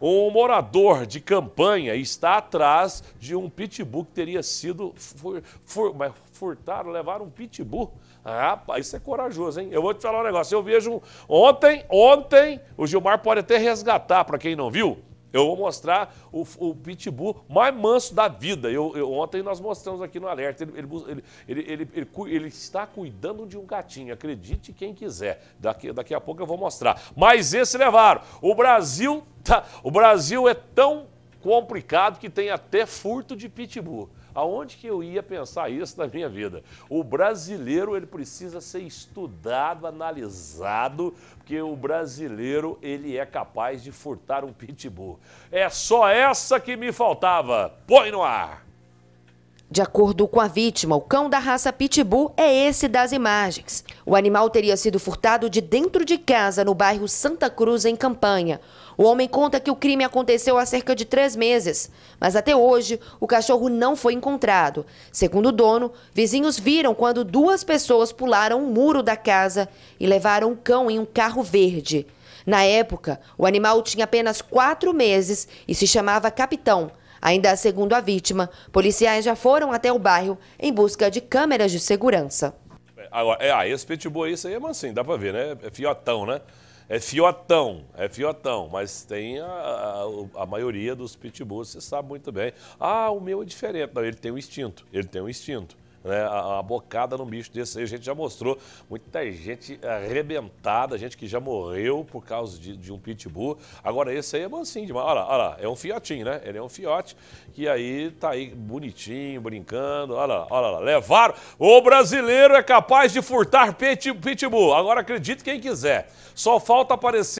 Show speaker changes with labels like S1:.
S1: Um morador de campanha está atrás de um pitbull que teria sido fur, fur, furtado, levaram um pitbull. Rapaz, isso é corajoso, hein? Eu vou te falar um negócio. Eu vejo ontem, ontem, o Gilmar pode até resgatar, para quem não viu. Eu vou mostrar o, o pitbull mais manso da vida. Eu, eu, ontem nós mostramos aqui no Alerta. Ele, ele, ele, ele, está cuidando de um gatinho, acredite quem quiser. Daqui, daqui a pouco eu vou mostrar. Mas esse levaram. O Brasil Tá? O Brasil é tão complicado que tem até furto de pitbull. Aonde que eu ia pensar isso na minha vida? O brasileiro, ele precisa ser estudado, analisado, porque o brasileiro, ele é capaz de furtar um pitbull. É só essa que me faltava. Põe no ar!
S2: De acordo com a vítima, o cão da raça Pitbull é esse das imagens. O animal teria sido furtado de dentro de casa, no bairro Santa Cruz, em Campanha. O homem conta que o crime aconteceu há cerca de três meses, mas até hoje o cachorro não foi encontrado. Segundo o dono, vizinhos viram quando duas pessoas pularam o um muro da casa e levaram o cão em um carro verde. Na época, o animal tinha apenas quatro meses e se chamava Capitão. Ainda segundo a vítima, policiais já foram até o bairro em busca de câmeras de segurança.
S1: É, agora, é, ah, esse pitbull aí, isso aí é mansinho, dá pra ver, né? É fiotão, né? É fiotão, é fiotão, mas tem a, a, a maioria dos pitbulls, você sabe muito bem. Ah, o meu é diferente. Não, ele tem um instinto, ele tem um instinto né, a, a, bocada num bicho desse aí. A gente já mostrou muita gente arrebentada, gente que já morreu por causa de, de um pitbull. Agora, esse aí é mansinho demais. Olha lá, olha lá, é um fiotinho, né? Ele é um fiote que aí tá aí bonitinho, brincando. Olha lá, olha lá, levaram. O brasileiro é capaz de furtar pitbull. Agora acredite quem quiser. Só falta aparecer.